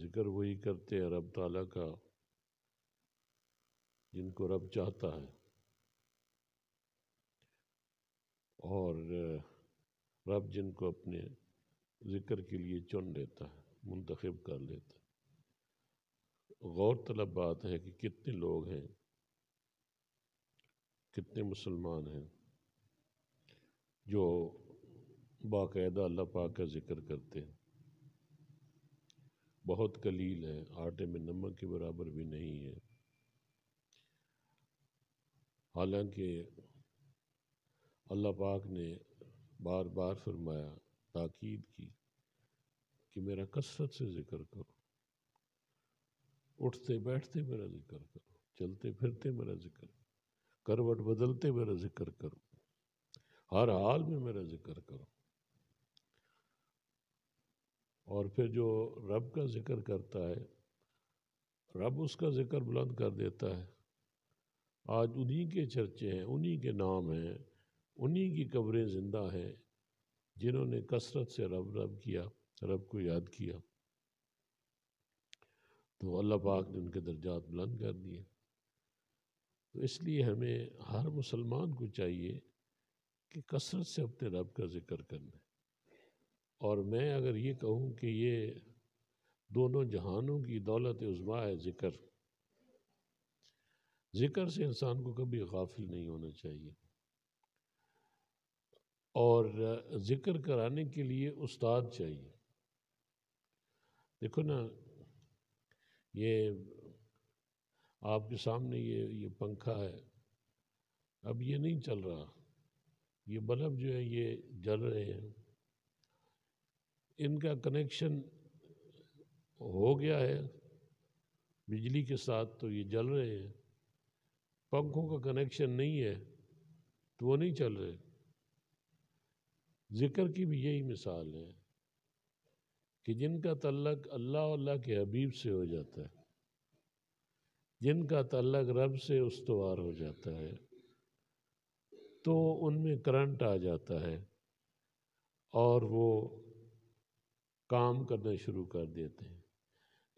जिक्र वही करते हैं रब ताला का जिनको रब चाहता है और रब जिनको अपने ज़िक्र के लिए चुन लेता है मुंतखब कर लेता है गौर तलब बात है कि कितने लोग हैं कितने मुसलमान हैं जो बाकायदा अल्लाह पाक का ज़िक्र करते हैं बहुत कलील है आटे में नमक के बराबर भी नहीं है हालांकि अल्लाह पाक ने बार बार फरमाया ताकीद की कि मेरा कसरत से ज़िक्र करो उठते बैठते मेरा ज़िक्र करो चलते फिरते मेरा ज़िक्र करवट बदलते मेरा ज़िक्र करो हर हाल में मेरा ज़िक्र करो और फिर जो रब का ज़िक्र करता है रब उसका ज़िक्र बुलंद कर देता है आज उन्हीं के चर्चे हैं उन्हीं के नाम हैं उन्हीं की कब्रें ज़िंदा हैं जिन्होंने कसरत से रब रब किया रब को याद किया तो अल्लाह पाक ने उनके दर्जात बुलंद कर दिए तो इसलिए हमें हर मुसलमान को चाहिए कि कसरत से अपने रब का ज़िक्र करना और मैं अगर ये कहूँ कि ये दोनों जहानों की दौलत उजमा है ज़िक्र ज़िक्र से इंसान को कभी गाफिल नहीं होना चाहिए और ज़िक्र कराने के लिए उस्ताद चाहिए देखो ना ये आपके सामने ये ये पंखा है अब ये नहीं चल रहा ये बल्ब जो है ये जल रहे हैं इनका कनेक्शन हो गया है बिजली के साथ तो ये जल रहे हैं पंखों का कनेक्शन नहीं है तो वो नहीं चल रहे ज़िक्र की भी यही मिसाल है कि जिनका तल्लक अल्लाह अल्लाह के हबीब से हो जाता है जिनका तल्लक रब से उसवार हो जाता है तो उनमें करंट आ जाता है और वो काम करना शुरू कर देते हैं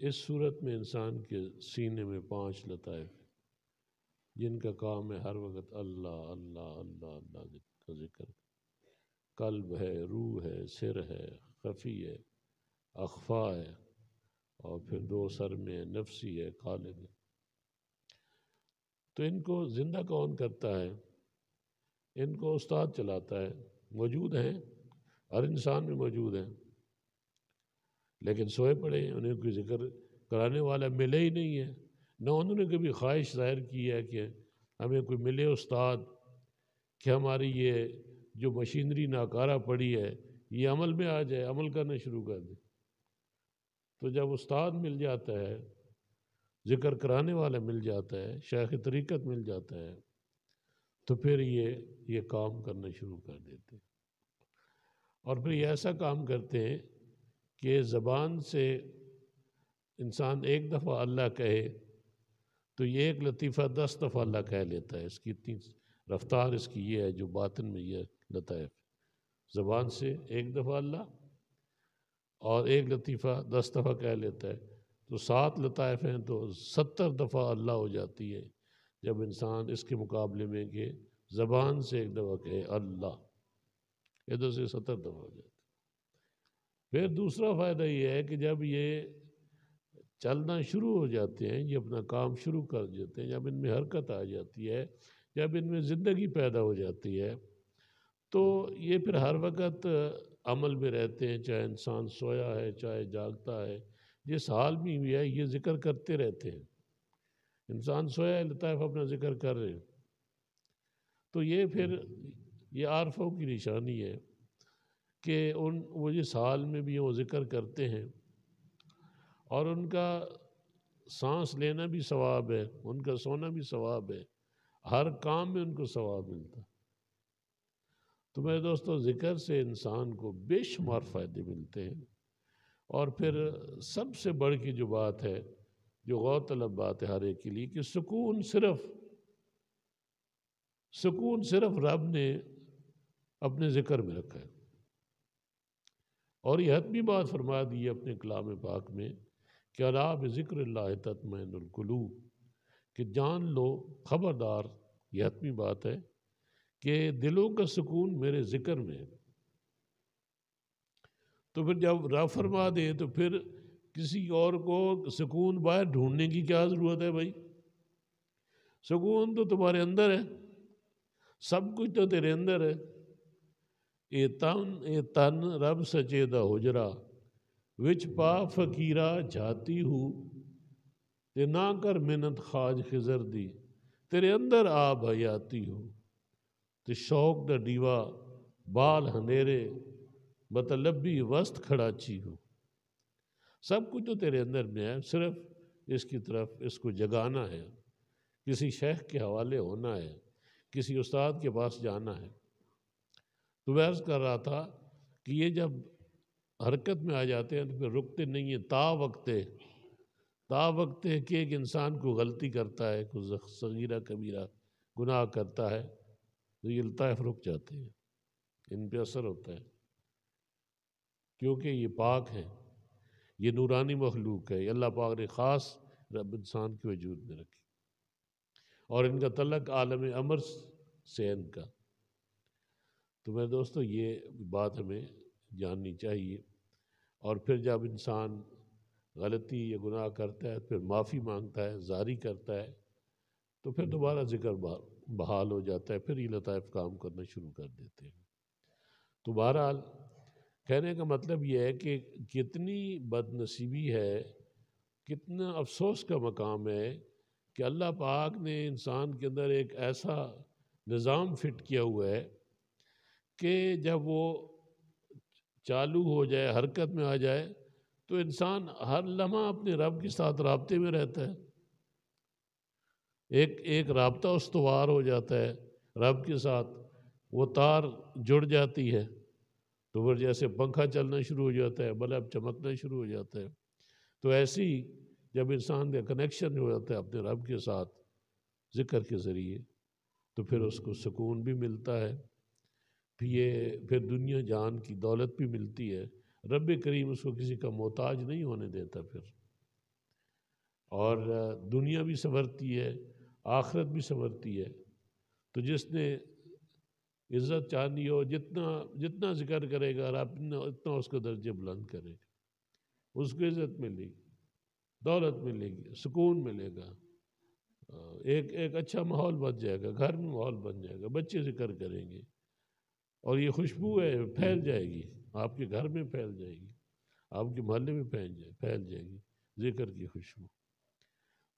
इस सूरत में इंसान के सीने में पांच लताइफ जिनका काम है हर वक्त अल्लाह अल्लाह अल्लाह अल्लाह का जिक्र कल्ब है रूह है सिर है खफी है अखफा है और फिर दो सर में नफसी है खालिद है तो इनको ज़िंदा कौन करता है इनको उस्ताद चलाता है मौजूद हैं हर इंसान में मौजूद हैं लेकिन सोए पड़े हैं उन्हें कोई जिक्र कराने वाला मिले ही नहीं है ना उन्होंने कभी ख्वाहिश जाहिर की है कि हमें कोई मिले उस्ताद कि हमारी ये जो मशीनरी नाकारा पड़ी है ये अमल में आ जाए अमल करना शुरू कर दे तो जब उस्ताद मिल जाता है ज़िक्र कराने वाला मिल जाता है शेख तरीक़त मिल जाता है तो फिर ये ये काम करना शुरू कर देते हैं और फिर ये ऐसा काम करते हैं कि ज़बान से इंसान एक दफ़ा अल्लाह कहे तो ये एक लतीफ़ा दस दफ़ा अल्लाह कह लेता है इसकी इतनी रफ्तार इसकी ये है जो बातन में यह है ज़बान से एक दफ़ा अल्लाह और एक लतीफ़ा दस दफ़ा कह लेता है तो सात लतफ़ हैं तो सत्तर दफ़ा अल्लाह हो जाती है जब इंसान इसके मुकाबले में कि ज़बान से एक दफ़ा कहे अल्लाह इधर से सत्तर दफ़ा हो जाती है फिर दूसरा फ़ायदा ये है कि जब ये चलना शुरू हो जाते हैं ये अपना काम शुरू कर देते हैं जब इनमें हरकत आ जाती है जब इनमें ज़िंदगी पैदा हो जाती है तो ये फिर हर वक्त अमल में रहते हैं चाहे इंसान सोया है चाहे जागता है जिस हाल में भी है ये ज़िक्र करते रहते हैं इंसान सोया है लताफ़ अपना ज़िक्र कर रहे हैं तो ये फिर ये आरफों की निशानी है कि उन वो जिस हाल में भी वो ज़िक्र करते हैं और उनका सांस लेना भी सवाब है उनका सोना भी सवाब है हर काम में उनको सवाब मिलता तो मेरे दोस्तों ज़िक्र से इंसान को बेशुमार फ़ायदे मिलते हैं और फिर सबसे बढ़ की जो बात है जो गौरतलब बात है हर एक के लिए कि सुकून सिर्फ सुकून सिर्फ रब ने अपने ज़िक्र में रखा है और यह हतमी बात फरमा दी है अपने कलाम पाक में कि अलाब ज़िक्र तत्मकलूब कि जान लो खबरदार यह हतमी बात है कि दिलों का सुकून मेरे ज़िक्र में है तो फिर जब रा फरमा दे तो फिर किसी और को सुकून बाहर ढूंढने की क्या ज़रूरत है भाई सुकून तो तुम्हारे अंदर है सब कुछ तो तेरे अंदर है ए तन ए तन रब सचे द हुजरा विच पा फकीरा जाती हूँ ते ना कर मिन्नत खाज खिजर दी तेरे अंदर आ भयाती हो ते शौक द डीवा बाल हनेरे बतलबी वस्त खड़ाची हो सब कुछ तो तेरे अंदर में है सिर्फ इसकी तरफ इसको जगाना है किसी शेख के हवाले होना है किसी उस्ताद के पास जाना है तो मैं अर्ज़ कर रहा था कि ये जब हरकत में आ जाते हैं तो फिर रुकते नहीं हैं ता वक्ते ता वक्ते कि एक इंसान को गलती करता है कुछ सगीरा कबीरा गुनाह करता है तो ये लताफ़ रुक जाते हैं इन पर असर होता है क्योंकि ये पाक है ये नूरानी मखलूक है अल्लाह पाक ने ख़ास रब इंसान के वजूद में रखी और इनका तलक आलम अमर सेन का तो मेरे दोस्तों ये बात हमें जाननी चाहिए और फिर जब इंसान गलती या गुनाह करता है फिर माफ़ी मांगता है जारी करता है तो फिर दोबारा ज़िक्र बहाल हो जाता है फिर ये लताइफ़ काम करना शुरू कर देते हैं तो बहरहाल कहने का मतलब यह है कि कितनी बदनसीबी है कितना अफसोस का मकाम है कि अल्लाह पाक ने इंसान के अंदर एक ऐसा निज़ाम फिट किया हुआ है कि जब वो चालू हो जाए हरकत में आ जाए तो इंसान हर लम्हा अपने रब के साथ रबते में रहता है एक एक रबता उसवार हो जाता है रब के साथ वो तार जुड़ जाती है तो फिर जैसे पंखा चलना शुरू हो जाता है बल्ब चमकना शुरू हो जाता है तो ऐसी जब इंसान का कनेक्शन हो जाता है अपने रब के साथ ज़िक्र के ज़रिए तो फिर उसको सुकून भी मिलता है फिर ये फिर दुनिया जान की दौलत भी मिलती है रब करीम उसको किसी का मोहताज नहीं होने देता फिर और दुनिया भी संवरती है आखरत भी संवरती है तो जिसने इज़्ज़त चाहनी हो जितना जितना जिक्र करेगा रब उतना उसको दर्जे बुलंद करेगा उसको इज़्ज़त मिलेगी दौलत मिलेगी सुकून मिलेगा एक एक अच्छा माहौल बन जाएगा घर में माहौल बन जाएगा बच्चे जिक्र करेंगे और ये खुशबू है फैल जाएगी आपके घर में फैल जाएगी आपके मोहल्ले में फैल जाए फैल जाएगी ज़िक्र की खुशबू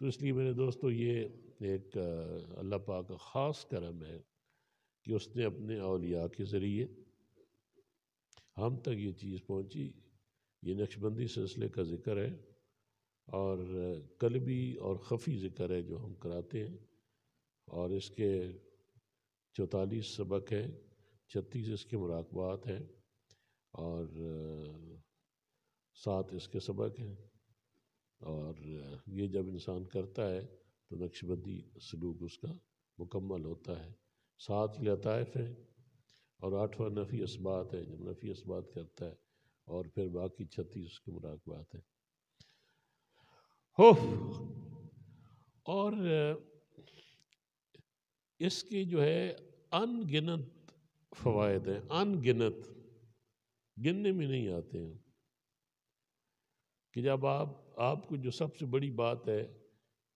तो इसलिए मेरे दोस्तों ये एक अल्लाह पाक का ख़ास करम है कि उसने अपने अलिया के ज़रिए हम तक ये चीज़ पहुँची ये नक्शबंदी सिलसिले का ज़िक्र है और कलबी और खफ़ी ज़िक्र है जो हम कराते हैं और इसके चौतालीस सबक हैं छत्तीस इसके मुराकबात हैं और सात इसके सबक हैं और ये जब इंसान करता है तो नक्शबंदी सलूक उसका मुकम्मल होता है सात ही लताइफ हैं और आठवां नफ़ी इस्बात है जब नफ़ी इस्बात करता है और फिर बाकी छत्तीस उसके मुराकबात हैं हो और इसकी जो है अनगिनत फ़वाद हैं अनगिनत गिनने में नहीं आते हैं कि जब आप आपको जो सबसे बड़ी बात है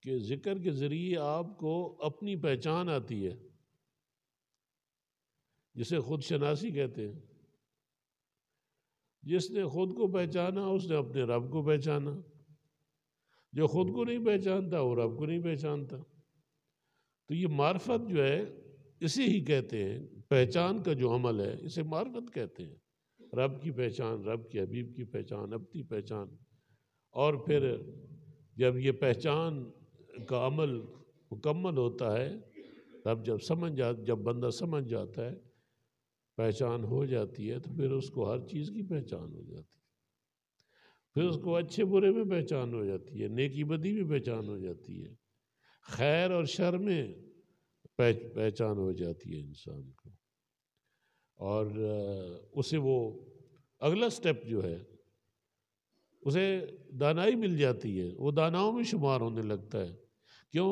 कि ज़िक्र के ज़रिए आपको अपनी पहचान आती है जिसे खुद शनासी कहते हैं जिसने खुद को पहचाना उसने अपने रब को पहचाना जो खुद को नहीं पहचानता वो रब को नहीं पहचानता तो ये मार्फत जो है इसे ही कहते हैं पहचान का जो अमल है इसे मार्फत कहते हैं रब की पहचान रब के हबीब की पहचान की पहचान और फिर जब ये पहचान का अमल मुकम्मल होता है तब जब समझ जा जब बंदा समझ जाता है पहचान हो जाती है तो फिर उसको हर चीज़ की पहचान हो जाती है फिर उसको अच्छे बुरे में पहचान हो जाती है नेकी बदी में पहचान हो जाती है खैर और शर में पहचान हो जाती है इंसान को और उसे वो अगला स्टेप जो है उसे दानाई मिल जाती है वो दानाओं में शुमार होने लगता है क्यों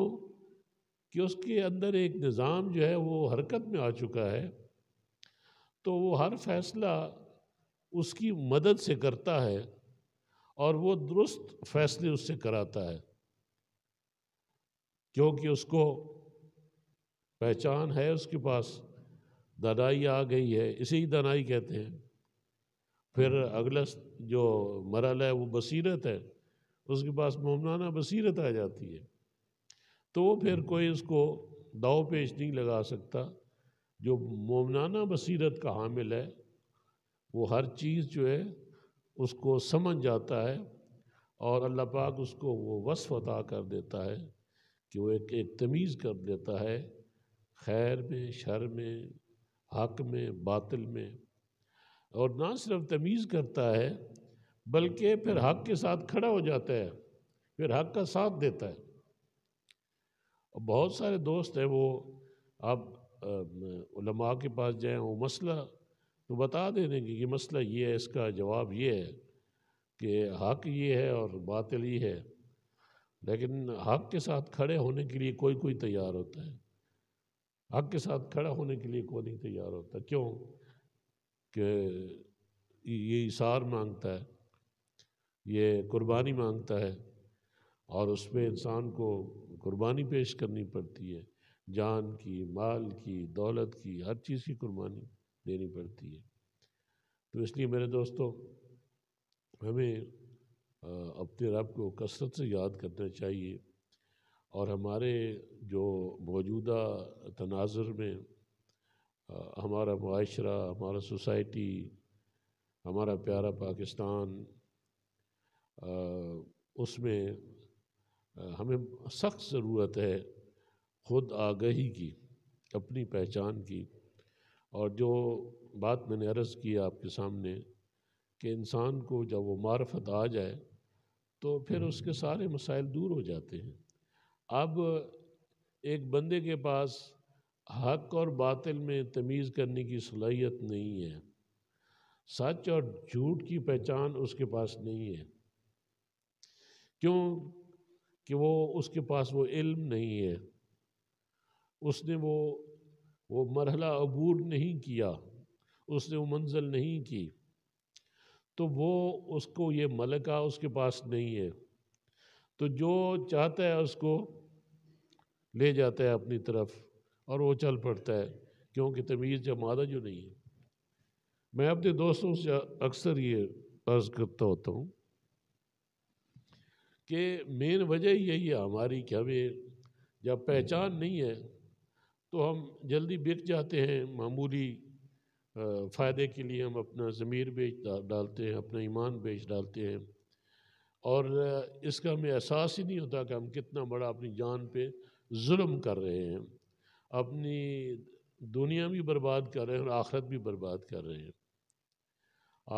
कि उसके अंदर एक निज़ाम जो है वो हरकत में आ चुका है तो वो हर फैसला उसकी मदद से करता है और वो दुरुस्त फैसले उससे कराता है क्योंकि उसको पहचान है उसके पास दनाई आ गई है इसी दनाई कहते हैं फिर अगला जो मरल है वो बसीरत है उसके पास ममनाना बसीरत आ जाती है तो फिर कोई उसको दाव पेश नहीं लगा सकता जो ममनाना बसीरत का हामिल है वो हर चीज़ जो है उसको समझ जाता है और अल्लाह पाक उसको वो वसफ़ अता कर देता है कि वो एक एक तमीज़ कर देता है खैर में शर में हक में बातिल में और ना सिर्फ तमीज़ करता है बल्कि फिर हक के साथ खड़ा हो जाता है फिर हक का साथ देता है और बहुत सारे दोस्त हैं वो आप उलमा के पास जाएं वो मसला तो बता दे देने कि ये मसला ये है इसका जवाब ये है कि हक ये है और बातिल ये है लेकिन हक के साथ खड़े होने के लिए कोई कोई तैयार होता है हक के साथ खड़ा होने के लिए कोई नहीं तैयार होता क्यों कि ये इशार मांगता है ये कुर्बानी मांगता है और उसमें इंसान को कुर्बानी पेश करनी पड़ती है जान की माल की दौलत की हर चीज़ की कुर्बानी देनी पड़ती है तो इसलिए मेरे दोस्तों हमें अपने रब को कसरत से याद करना चाहिए और हमारे जो मौजूदा तनाज़र में आ, हमारा माशरा हमारा सोसाइटी हमारा प्यारा पाकिस्तान आ, उसमें आ, हमें सख्त ज़रूरत है ख़ुद आगही की अपनी पहचान की और जो बात मैंने अर्ज़ की आपके सामने कि इंसान को जब वो मार्फत आ जाए तो फिर हम्म। उसके सारे मसाइल दूर हो जाते हैं अब एक बंदे के पास हक और बातिल में तमीज़ करने की सलाहियत नहीं है सच और झूठ की पहचान उसके पास नहीं है क्यों कि वो उसके पास वो इल्म नहीं है उसने वो वो मरहला अबूर नहीं किया उसने वो मंजिल नहीं की तो वो उसको ये मलका उसके पास नहीं है तो जो चाहता है उसको ले जाता है अपनी तरफ और वो चल पड़ता है क्योंकि तमीज़ जमादा जो नहीं है मैं अपने दोस्तों से अक्सर ये अर्ज़ करता होता हूँ कि मेन वजह यही है हमारी कि हमें जब पहचान नहीं है तो हम जल्दी बिक जाते हैं मामूली फ़ायदे के लिए हम अपना ज़मीर बेच डालते हैं अपना ईमान बेच डालते हैं और इसका हमें एहसास ही नहीं होता कि हम कितना बड़ा अपनी जान पे जुल्म कर रहे हैं अपनी दुनिया भी बर्बाद कर रहे हैं और आखरत भी बर्बाद कर रहे हैं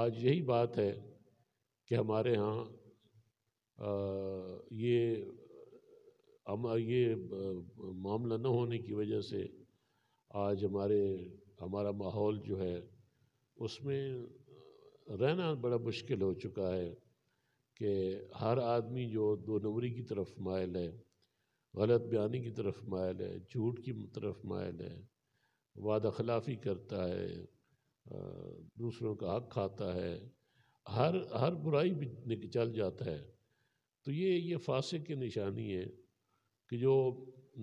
आज यही बात है कि हमारे यहाँ ये हम ये मामला न होने की वजह से आज हमारे हमारा माहौल जो है उसमें रहना बड़ा मुश्किल हो चुका है कि हर आदमी जो दो नंबरी की तरफ मायल है गलत बयानी की तरफ मायल है झूठ की तरफ मायल है वादा खिलाफी करता है दूसरों का हक खाता है हर हर बुराई भी चल जाता है तो ये ये फासे की निशानी है कि जो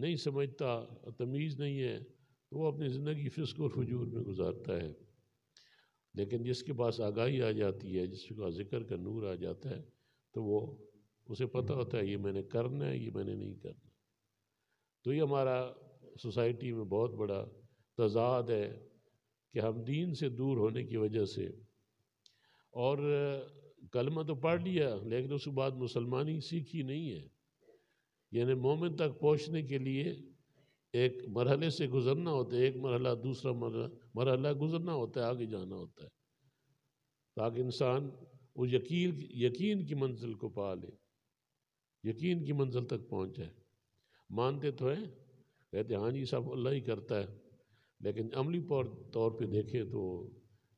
नहीं समझता तमीज़ नहीं है तो वो अपनी ज़िंदगी फिस्क और फजूर में गुजारता है लेकिन जिसके पास आगाही आ जाती है जिसका ज़िक्र का नूर आ जाता है तो वो उसे पता होता है ये मैंने करना है ये मैंने नहीं करना तो ये हमारा सोसाइटी में बहुत बड़ा तजाद है कि हम दीन से दूर होने की वजह से और कलमा तो पढ़ लिया लेकिन उसके बाद मुसलमानी सीखी नहीं है यानी मोमिन तक पहुंचने के लिए एक मरहले से गुज़रना होता है एक मरहला दूसरा मरहला मरहला गुज़रना होता है आगे जाना होता है ताकि इंसान वो यकीन यकीन की मंजिल को पा ले यकीन की मंजिल तक पहुँच जाए मानते तो हैं कहते हाँ जी सब अल्लाह ही करता है लेकिन अमली तौर पर देखें तो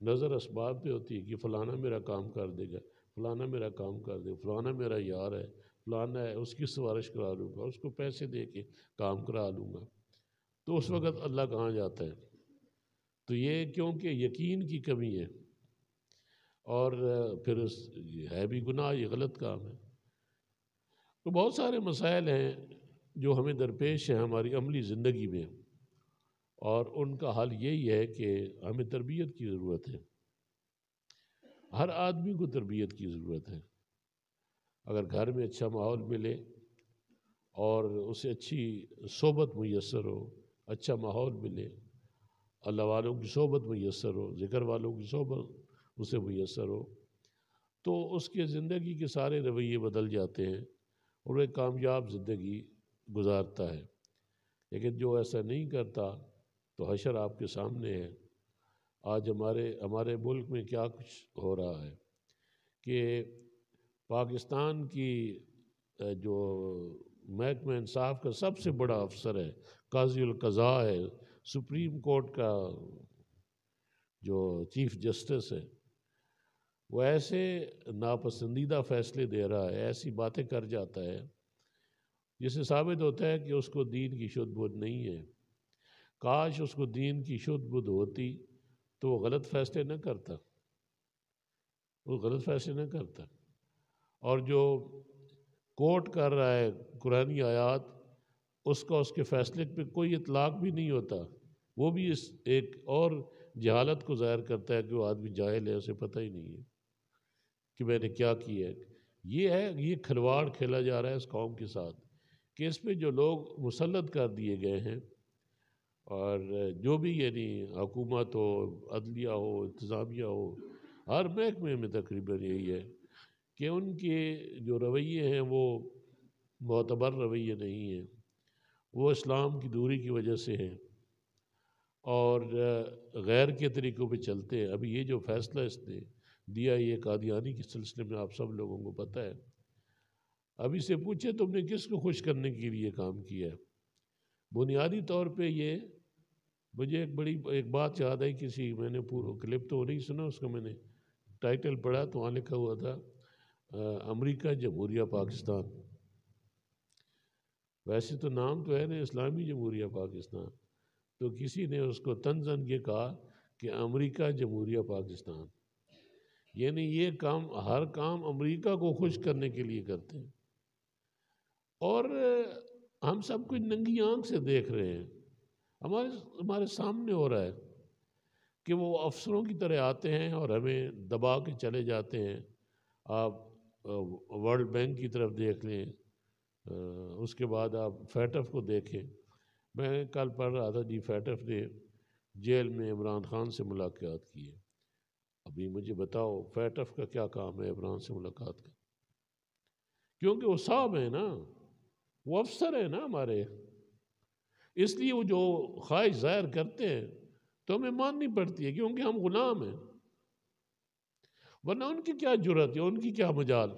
नज़र इसबाब पे होती है कि फ़लाना मेरा काम कर देगा फ़लाना मेरा काम कर देगा फ़लाना मेरा यार है फ़लाना है उसकी सिफारिश करा लूँगा उसको पैसे दे के काम करा लूँगा तो उस वक़्त अल्लाह कहाँ जाता है तो ये क्योंकि यकीन की कमी है और फिर है भी गुनाह ये गलत काम है तो बहुत सारे मसाइल हैं जो हमें दरपेश हैं हमारी अमली ज़िंदगी में और उनका हाल यही है कि हमें तरबियत की ज़रूरत है हर आदमी को तरबियत की ज़रूरत है अगर घर में अच्छा माहौल मिले और उसे अच्छी सोबत मैसर हो अच्छा माहौल मिले अल्लाह वालों की सोबत मैसर हो ज़िक्र वालों की सोबत उसे मैसर हो तो उसके ज़िंदगी के सारे रवैये बदल जाते हैं और एक कामयाब ज़िंदगी गुजारता है लेकिन जो ऐसा नहीं करता तो हशर आपके सामने है आज हमारे हमारे मुल्क में क्या कुछ हो रहा है कि पाकिस्तान की जो महकम इंसाफ का सबसे बड़ा अफसर है काजी कज़ा है सुप्रीम कोर्ट का जो चीफ जस्टिस है वो ऐसे नापसंदीदा फ़ैसले दे रहा है ऐसी बातें कर जाता है जिससे साबित होता है कि उसको दीन की शुद्ध बुद्ध नहीं है काश उसको दीन की शुद्ध बुद्ध होती तो वो गलत फैसले न करता वो गलत फैसले न करता और जो कोर्ट कर रहा है कुरानी आयात उसका उसके फैसले पे कोई इतलाक भी नहीं होता वो भी इस एक और जहालत को ज़ाहिर करता है कि वो आदमी जाहिल है उसे पता ही नहीं है कि मैंने क्या किया है ये है ये खिलवाड़ खेला जा रहा है इस कौम के साथ कि इसमें जो लोग मुसलत कर दिए गए हैं और जो भी यानी हुकूमत हो अदलिया हो इंतज़ामिया हो हर महकमे में तकरीबन यही है कि उनके जो रवैये हैं वो मोतबर रवैये नहीं हैं वो इस्लाम की दूरी की वजह से हैं और गैर के तरीक़ों पर चलते हैं अभी ये जो फ़ैसला इसने दिया ये कादियानी के सिलसिले में आप सब लोगों को पता है अभी से पूछे तुमने किसको खुश करने के लिए काम किया है बुनियादी तौर पे ये मुझे एक बड़ी एक बात याद आई किसी मैंने पूरा क्लिप तो नहीं सुना उसका मैंने टाइटल पढ़ा तो वहाँ लिखा हुआ था अमेरिका जमहूरिया पाकिस्तान वैसे तो नाम तो है ना इस्लामी जमहूरिया पाकिस्तान तो किसी ने उसको जन के कहा कि अमेरिका जमहूरिया पाकिस्तान यानी ये काम हर काम अमेरिका को खुश करने के लिए करते हैं और हम सब कुछ नंगी आंख से देख रहे हैं हमारे हमारे सामने हो रहा है कि वो अफसरों की तरह आते हैं और हमें दबा के चले जाते हैं आप वर्ल्ड बैंक की तरफ देख लें उसके बाद आप फैटफ को देखें मैं कल पढ़ रहा था जी फैटफ ने जेल में इमरान खान से मुलाकात की है अभी मुझे बताओ फैटफ का क्या काम है इमरान से मुलाकात का क्योंकि वो साहब है ना वो अफसर हैं ना हमारे इसलिए वो जो ख्वाहिश ज़ाहिर करते हैं तो हमें माननी पड़ती है क्योंकि हम गुलाम हैं वरना उनकी क्या जरूरत है उनकी क्या मजाल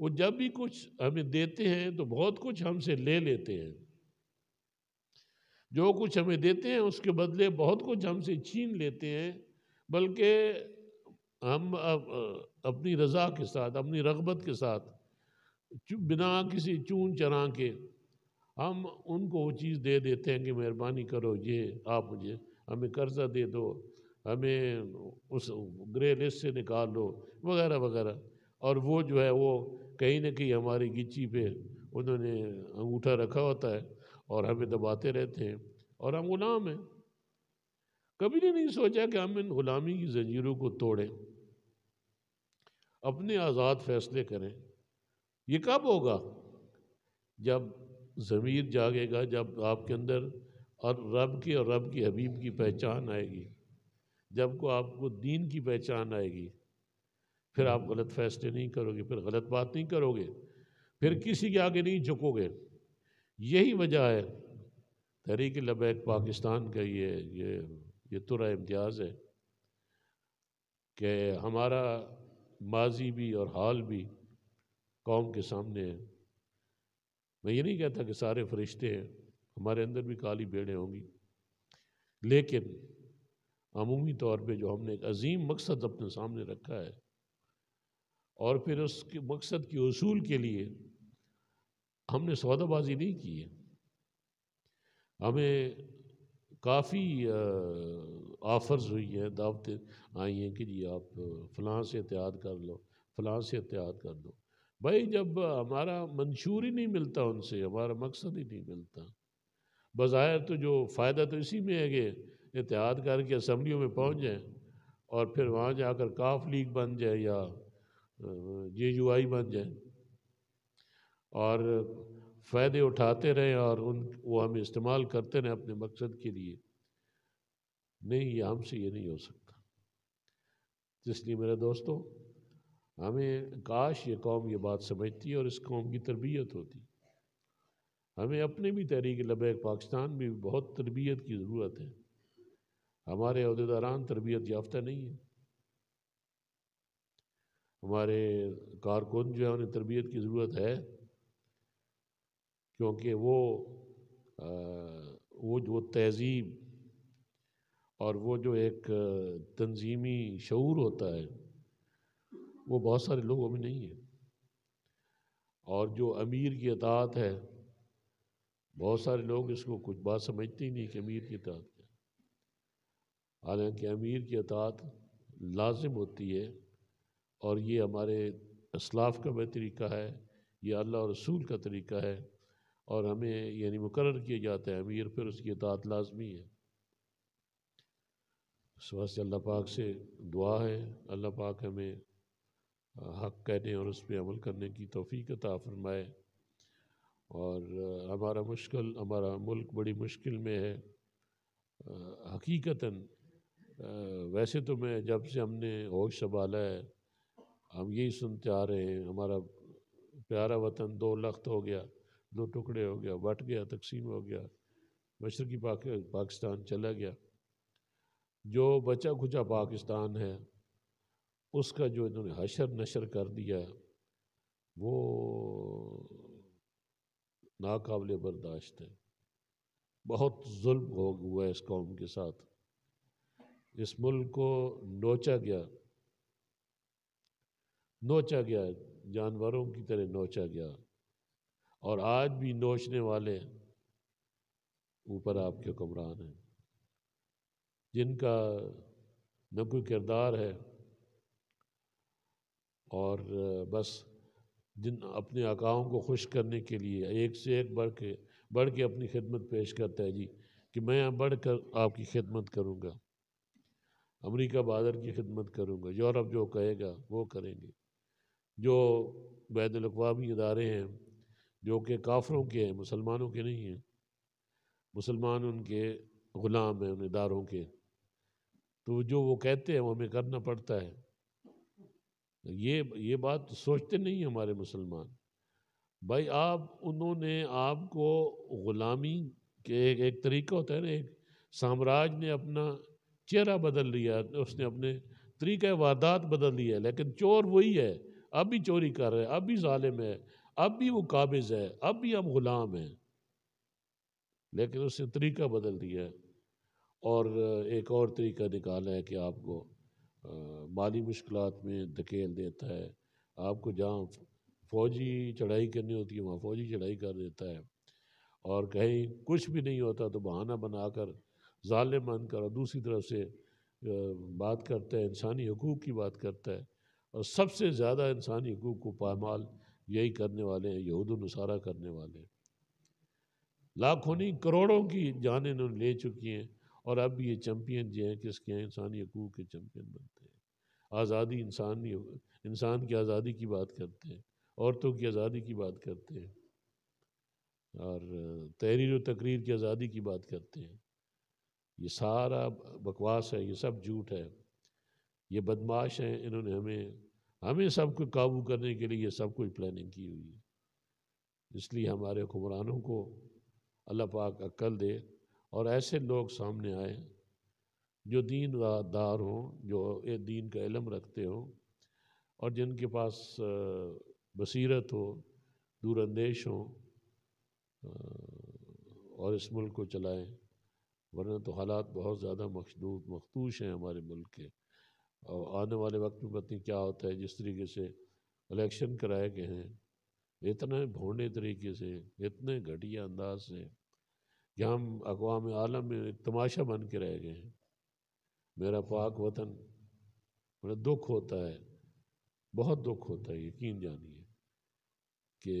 वो जब भी कुछ हमें देते हैं तो बहुत कुछ हमसे ले लेते हैं जो कुछ हमें देते हैं उसके बदले बहुत कुछ हमसे छीन लेते हैं बल्कि हम अपनी रज़ा के साथ अपनी रगबत के साथ बिना किसी चून चरा के हम उनको वो चीज़ दे देते हैं कि मेहरबानी करो ये आप मुझे हमें कर्ज़ा दे दो हमें उस ग्रे लिस्ट से निकाल लो वगैरह वगैरह और वो जो है वो कहीं ना कहीं हमारी गिची पे उन्होंने अंगूठा रखा होता है और हमें दबाते रहते हैं और हम गुलाम हैं कभी ने नहीं सोचा कि हम इन गुलामी की जंजीरों को तोड़ें अपने आज़ाद फैसले करें ये कब होगा जब ज़मीर जागेगा जब आपके अंदर और रब की और रब की हबीब की पहचान आएगी जब को आपको दीन की पहचान आएगी फिर आप गलत फैसले नहीं करोगे फिर गलत बात नहीं करोगे फिर किसी के आगे नहीं झुकोगे यही वजह है तहरीक लबैक पाकिस्तान का ये ये ये तुरा इम्तियाज़ है कि हमारा माजी भी और हाल भी कौम के सामने है मैं ये नहीं कहता कि सारे फरिश्ते हैं हमारे अंदर भी काली बेड़ें होंगी लेकिन अमूमी तौर पे जो हमने एक अजीम मकसद अपने सामने रखा है और फिर उसके मकसद के असूल के लिए हमने सौदाबाजी नहीं की है हमें काफ़ी ऑफ़र्स हुई हैं दावतें आई हैं कि जी आप फ़लाँ से एहतियात कर लो फलां से एहतियात कर लो भाई जब हमारा मंशूर ही नहीं मिलता उनसे हमारा मकसद ही नहीं मिलता बज़ाहिर तो जो फ़ायदा तो इसी में है कि इतिहाद करके असम्बलियों में पहुँच जाए और फिर वहाँ जाकर काफ लीग बन जाए या जे यू आई बन जाए और फ़ायदे उठाते रहें और उन वो हम इस्तेमाल करते रहें अपने मकसद के लिए नहीं ये हमसे ये नहीं हो सकता इसलिए मेरे दोस्तों हमें काश ये कौम ये बात समझती और इस कौम की तरबियत होती हमें अपने भी तहरीक लबैक पाकिस्तान में बहुत तरबियत की ज़रूरत है हमारे अहदेदारान तरबियत याफ्ता नहीं है हमारे कारकुन जो है उन्हें तरबियत की ज़रूरत है क्योंकि वो आ, वो जो तहज़ीब और वो जो एक तंजीमी शूर होता है वो बहुत सारे लोगों में नहीं है और जो अमीर की अतात है बहुत सारे लोग इसको कुछ बात समझते ही नहीं कि अमीर की अतात है हालांकि अमीर की अतात लाजिम होती है और ये हमारे असलाफ का भी तरीका है ये अल्लाह और रसूल का तरीका है और हमें यानी मुकर किया जाता है अमीर फिर उसकी अतात लाजमी है इस अल्लाह पाक से दुआ है अल्लाह पाक हमें हक कहने और उस पर अमल करने की तोफ़ी अता फ़रमाए और हमारा मुश्किल हमारा मुल्क बड़ी मुश्किल में है हकीकता वैसे तो मैं जब से हमने होश संभाला है हम यही सुनते आ रहे हैं हमारा प्यारा वतन दो लख्त हो गया दो टुकड़े हो गया बट गया तकसीम हो गया मशरकी पाकिस्तान चला गया जो बचा खुचा पाकिस्तान है उसका जो इन्होंने हशर नशर कर दिया वो नाकबिल बर्दाश्त है बहुत जुल्म हो हुआ है इस कौम के साथ इस मुल्क को नोचा गया नोचा गया जानवरों की तरह नोचा गया और आज भी नोचने वाले ऊपर आपके हुक्मरान हैं जिनका न कोई किरदार है और बस जिन अपने अकाओं को खुश करने के लिए एक से एक बढ़ के बढ़ के अपनी खिदमत पेश करता है जी कि मैं बढ़ कर आपकी खिदमत करूँगा अमेरिका बादर की खिदमत करूँगा यूरोप जो कहेगा वो करेंगे जो बैन अवी इदारे हैं जो कि काफरों के हैं मुसलमानों के नहीं हैं मुसलमान उनके ग़ुलाम हैं उन इदारों के तो जो वो कहते हैं वो हमें करना पड़ता है ये ये बात तो सोचते नहीं हमारे मुसलमान भाई आप उन्होंने आपको ग़ुलामी के एक, एक तरीका होता है ना एक साम्राज्य ने अपना चेहरा बदल लिया उसने अपने तरीक़ वारदात बदल लिया है लेकिन चोर वही है अब भी चोरी कर रहे हैं अब भी ालिम है अब भी वो काबिज़ है अब भी हम ग़ुलाम हैं लेकिन उसने तरीका बदल दिया है और एक और तरीका निकाला है कि आपको माली मुश्किल में धकेल देता है आपको जहाँ फौजी चढ़ाई करनी होती है वहाँ फौजी चढ़ाई कर देता है और कहीं कुछ भी नहीं होता तो बहाना बनाकर मान कर और दूसरी तरफ से बात करता है इंसानी हकूक़ की बात करता है और सबसे ज़्यादा इंसानी हकूक़ को पामाल यही करने वाले हैं यहूद नसारा करने वाले लाखों नहीं करोड़ों की जान इन्होंने ले चुकी हैं और अब ये चैम्पियन जो हैं किसके हैं इंसानी हकूक़ के चैम्पियन बनते हैं आज़ादी इंसानी इंसान की आज़ादी की बात करते हैं औरतों की आज़ादी की बात करते हैं और तहरीर व तकरीर की आज़ादी की बात करते हैं ये सारा बकवास है ये सब झूठ है ये बदमाश हैं इन्होंने हमें हमें सबको काबू करने के लिए ये सब कुछ प्लानिंग की हुई है इसलिए हमारे हुक्मरानों को अल्लाह पाक अक्ल दे और ऐसे लोग सामने आए जो दीन दार हों जो दीन का इलम रखते हों और जिनके पास बसीरत हो दूरंदेश हो और इस मुल्क को चलाएं वरना तो हालात बहुत ज़्यादा मखदूद मखदूश हैं हमारे मुल्क के और आने वाले वक्त में नहीं क्या होता है जिस तरीके से इलेक्शन कराए गए हैं इतने भोंडे तरीके से इतने घटिया अंदाज से कि हम अकवाम आलम में तमाशा बन के रह गए हैं मेरा पाक वतन बड़ा दुख होता है बहुत दुख होता है यकीन जानिए कि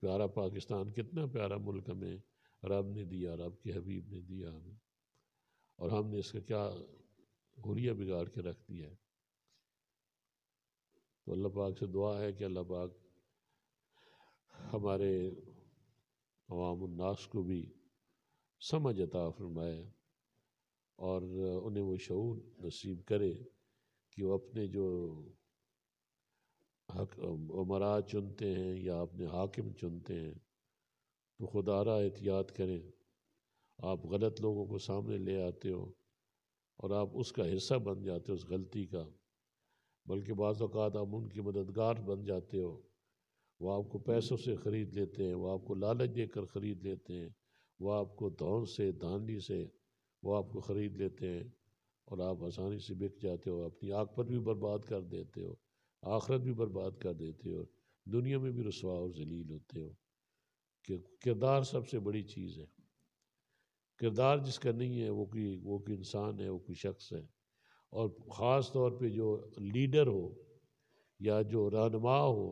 प्यारा पाकिस्तान कितना प्यारा मुल्क हमें रब ने दिया रब के हबीब ने दिया हमें और हमने इसका क्या घुरिया बिगाड़ के रख दिया है तो अल्लाह पाक से दुआ है कि अल्लाह पाक हमारे अवामनास को भी समझ अता फरमाए और उन्हें वो शूर नसीब करे कि वो अपने जो हक उमरा चुनते हैं या अपने हाकिम चुनते हैं तो खुदारा एहतियात करें आप गलत लोगों को सामने ले आते हो और आप उसका हिस्सा बन जाते हो उस गलती का बल्कि बाज़ात आप उनकी मददगार बन जाते हो वो आपको पैसों से ख़रीद लेते हैं वो आपको लालच देकर ख़रीद लेते हैं वह आपको धौन से धांधली से वह आपको ख़रीद लेते हैं और आप आसानी से बिक जाते हो अपनी आँख पर भी बर्बाद कर देते हो आखरत भी बर्बाद कर देते हो दुनिया में भी रसवा और जलील होते हो किरदार सबसे बड़ी चीज़ है किरदार जिसका नहीं है वो कि वो कि इंसान है वो कोई शख्स है और ख़ास तौर पे जो लीडर हो या जो रहनमा हो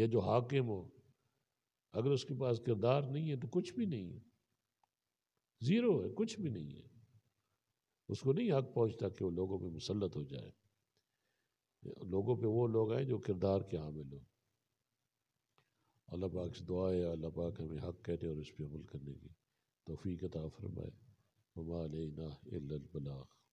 या जो हाकिम हो अगर उसके पास किरदार नहीं है तो कुछ भी नहीं है ज़ीरो है कुछ भी नहीं है उसको नहीं हक पहुंचता कि वो लोगों पे मुसलत हो जाए लोगों पे वो लोग आए जो किरदार के हामिल हों अल्लाह पाक से दुआ है अल्लाह पाक हमें हक कहने और इस पर अमल करने की तोफ़ी का फरमाए ममाल ना बलाग